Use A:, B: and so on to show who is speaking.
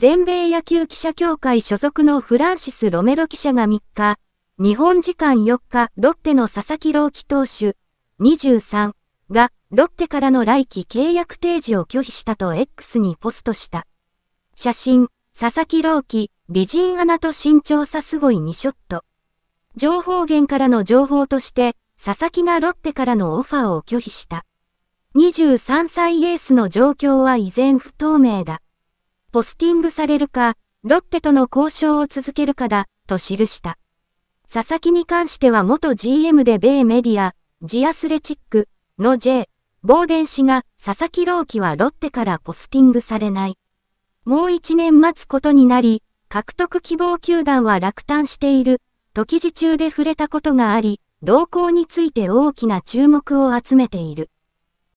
A: 全米野球記者協会所属のフランシス・ロメロ記者が3日、日本時間4日、ロッテの佐々木朗希投手、23が、ロッテからの来季契約提示を拒否したと X にポストした。写真、佐々木朗希、美人アナと身長差すごい2ショット。情報源からの情報として、佐々木がロッテからのオファーを拒否した。23歳エースの状況は依然不透明だ。ポスティングされるか、ロッテとの交渉を続けるかだ、と記した。佐々木に関しては元 GM で米メディア、ジアスレチックの J、ボーデン氏が佐々木朗希はロッテからポスティングされない。もう一年待つことになり、獲得希望球団は落胆している、と記事中で触れたことがあり、動向について大きな注目を集めている。